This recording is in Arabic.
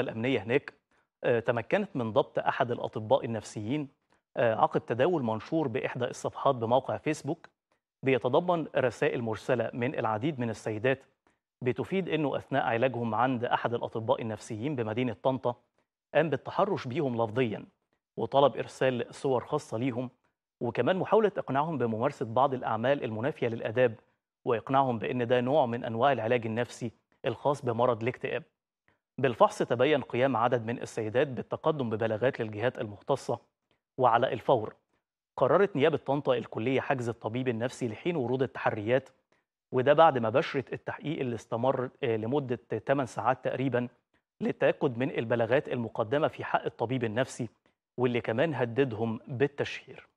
الأمنية هناك آه، تمكنت من ضبط أحد الأطباء النفسيين آه، عقب تداول منشور بإحدى الصفحات بموقع فيسبوك بيتضمن رسائل مرسلة من العديد من السيدات بتفيد أنه أثناء علاجهم عند أحد الأطباء النفسيين بمدينة طنطا قام بالتحرش بيهم لفظيا وطلب إرسال صور خاصة ليهم وكمان محاولة إقناعهم بممارسة بعض الأعمال المنافية للآداب وإقناعهم بأن ده نوع من أنواع العلاج النفسي الخاص بمرض الاكتئاب بالفحص تبين قيام عدد من السيدات بالتقدم ببلاغات للجهات المختصة وعلى الفور قررت نيابة طنطا الكلية حجز الطبيب النفسي لحين ورود التحريات وده بعد ما بشرت التحقيق اللي استمر آه، لمدة 8 ساعات تقريبا للتأكد من البلاغات المقدمة في حق الطبيب النفسي واللي كمان هددهم بالتشهير